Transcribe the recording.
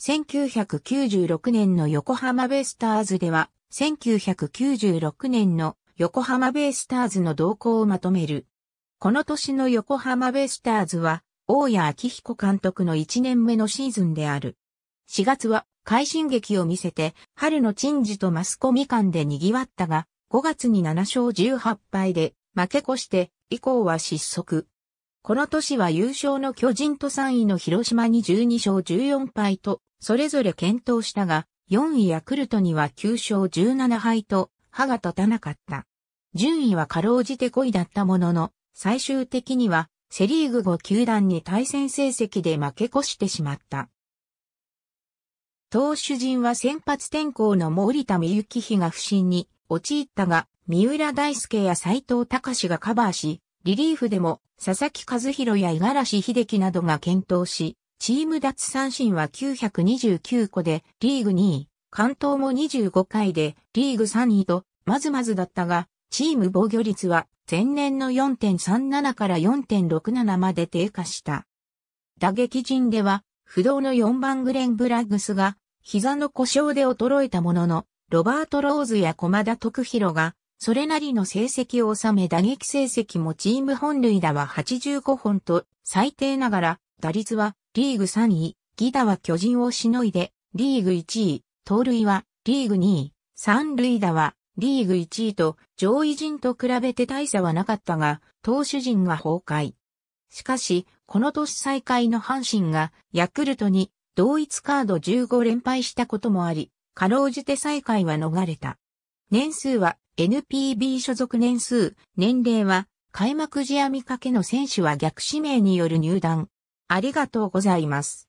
1996年の横浜ベイスターズでは、1996年の横浜ベイスターズの動向をまとめる。この年の横浜ベイスターズは、大谷昭彦監督の1年目のシーズンである。4月は快進撃を見せて、春の陳事とマスコミ間で賑わったが、5月に7勝18敗で負け越して、以降は失速。この年は優勝の巨人と3位の広島に12勝14敗とそれぞれ検討したが、4位ヤクルトには9勝17敗と歯が立たなかった。順位はかろうじて5位だったものの、最終的にはセリーグ5球団に対戦成績で負け越してしまった。投手陣は先発転向の森田美幸比が不振に陥ったが、三浦大輔や斎藤隆がカバーし、リリーフでも佐々木和弘や五十嵐秀樹などが検討し、チーム奪三振は929個でリーグ2位、関東も25回でリーグ3位とまずまずだったが、チーム防御率は前年の4.37から4.67まで低下した。打撃陣では不動の4番グレン・ブラッグスが膝の故障で衰えたものの、ロバート・ローズや駒田徳弘がそれなりの成績を収め打撃成績もチーム本塁打は85本と最低ながら打率はリーグ3位、ギダは巨人をしのいで、リーグ1位、盗塁はリーグ2位、三塁打はリーグ1位と上位陣と比べて大差はなかったが、投手陣は崩壊。しかし、この年再開の阪神がヤクルトに同一カード15連敗したこともあり、かろうじて再開は逃れた。年数は NPB 所属年数、年齢は開幕時合見かけの選手は逆指名による入団、ありがとうございます。